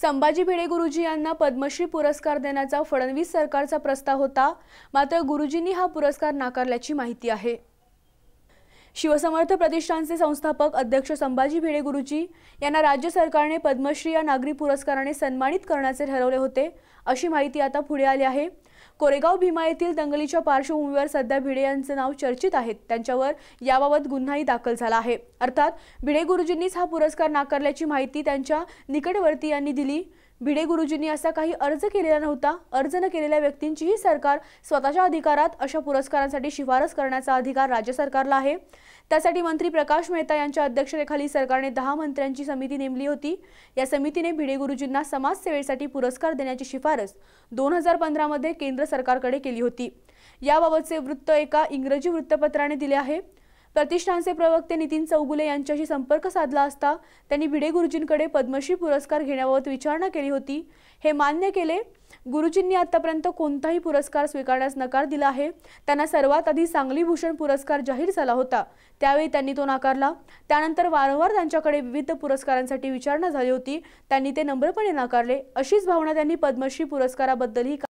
संभाजी भिडे गुरुजी यांना पद्मश्री पुरस्कार देण्याचा फडणवीस सरकारचा प्रस्ताव होता मात्र गुरुजींनी हा पुरस्कार नाकारल्याची माहिती आहे शिवसमर्थ प्रतिष्ठानचे संस्थापक अध्यक्ष संभाजी भिडे गुरुजी यांना राज्य सरकारने पद्मश्री या नागरी पुरस्काराने सन्मानित करण्याचे ठरवले होते अशी माहिती आता पुढे आली आहे कोरेगाव भीमा येथील दंगलीच्या पार्श्वभूमीवर सध्या भिडे यांचे नाव चर्चित आहेत त्यांच्यावर याबाबत गुन्हाही दाखल झाला आहे अर्थात भिडे गुरुजींनीच हा पुरस्कार नाकारल्याची माहिती त्यांच्या निकटवर्तीयांनी दिली भिडे गुरुजींनी असा काही अर्ज केलेला नव्हता अर्ज न केलेल्या व्यक्तींचीही सरकार स्वतःच्या अधिकारात अशा पुरस्कारांसाठी शिफारस करण्याचा अधिकार राज्य सरकारला आहे त्यासाठी मंत्री प्रकाश मेहता यांच्या अध्यक्षतेखाली सरकारने दहा मंत्र्यांची समिती नेमली होती या समितीने भिडे गुरुजींना समाजसेवेसाठी पुरस्कार देण्याची शिफारस दोन हजार पंधरामध्ये केंद्र सरकारकडे केली होती याबाबतचे वृत्त एका इंग्रजी वृत्तपत्राने दिले आहे प्रतिष्ठानचे प्रवक्ते नितीन चौगुले यांच्याशी संपर्क साधला असता त्यांनी भिडे गुरुजींकडे पद्मश्री पुरस्कार घेण्याबाबत विचारणा केली होती हे मान्य केले गुरुजींनी आतापर्यंत कोणताही पुरस्कार स्वीकारण्यास नकार दिला आहे त्यांना सर्वात आधी सांगली भूषण पुरस्कार जाहीर झाला होता त्यावेळी त्यांनी तो नाकारला त्यानंतर वारंवार त्यांच्याकडे विविध पुरस्कारांसाठी विचारणा झाली होती त्यांनी ते नम्रपणे नाकारले अशीच भावना त्यांनी पद्मश्री पुरस्काराबद्दलही